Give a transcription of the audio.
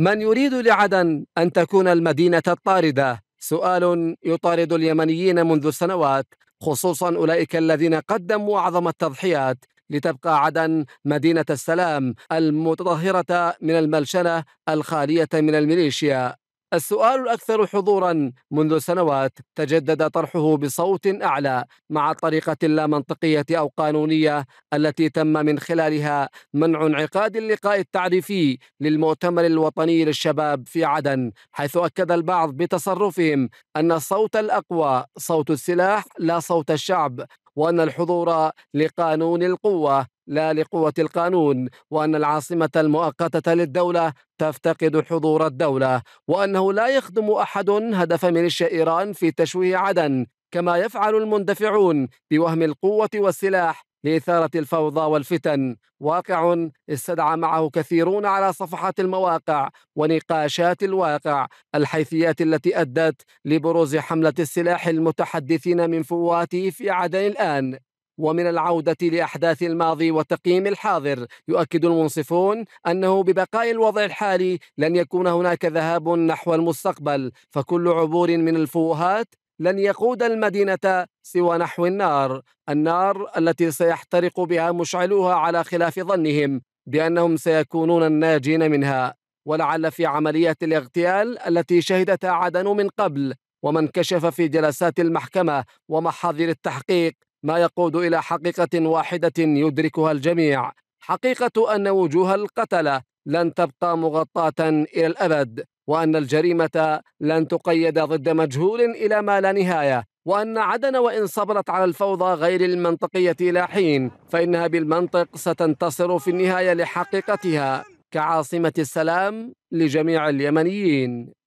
من يريد لعدن أن تكون المدينة الطاردة؟ سؤال يطارد اليمنيين منذ سنوات خصوصا أولئك الذين قدموا أعظم التضحيات لتبقى عدن مدينة السلام المتطهرة من الملشنة الخالية من الميليشيا السؤال الأكثر حضورا منذ سنوات تجدد طرحه بصوت أعلى مع الطريقة اللامنطقية أو قانونية التي تم من خلالها منع انعقاد اللقاء التعريفي للمؤتمر الوطني للشباب في عدن حيث أكد البعض بتصرفهم أن الصوت الأقوى صوت السلاح لا صوت الشعب وأن الحضور لقانون القوة لا لقوة القانون وأن العاصمة المؤقتة للدولة تفتقد حضور الدولة وأنه لا يخدم أحد هدف ميليشيا إيران في تشويه عدن كما يفعل المندفعون بوهم القوة والسلاح لإثارة الفوضى والفتن واقع استدعى معه كثيرون على صفحات المواقع ونقاشات الواقع الحيثيات التي أدت لبروز حملة السلاح المتحدثين من فواته في عدن الآن ومن العودة لأحداث الماضي وتقييم الحاضر يؤكد المنصفون أنه ببقاء الوضع الحالي لن يكون هناك ذهاب نحو المستقبل فكل عبور من الفوهات لن يقود المدينة سوى نحو النار النار التي سيحترق بها مشعلوها على خلاف ظنهم بأنهم سيكونون الناجين منها ولعل في عملية الاغتيال التي شهدتها عدن من قبل وما انكشف في جلسات المحكمة ومحاضر التحقيق ما يقود إلى حقيقة واحدة يدركها الجميع حقيقة أن وجوه القتلة لن تبقى مغطاه الى الابد وان الجريمه لن تقيد ضد مجهول الى ما لا نهايه وان عدن وان صبرت على الفوضى غير المنطقيه الى حين فانها بالمنطق ستنتصر في النهايه لحقيقتها كعاصمه السلام لجميع اليمنيين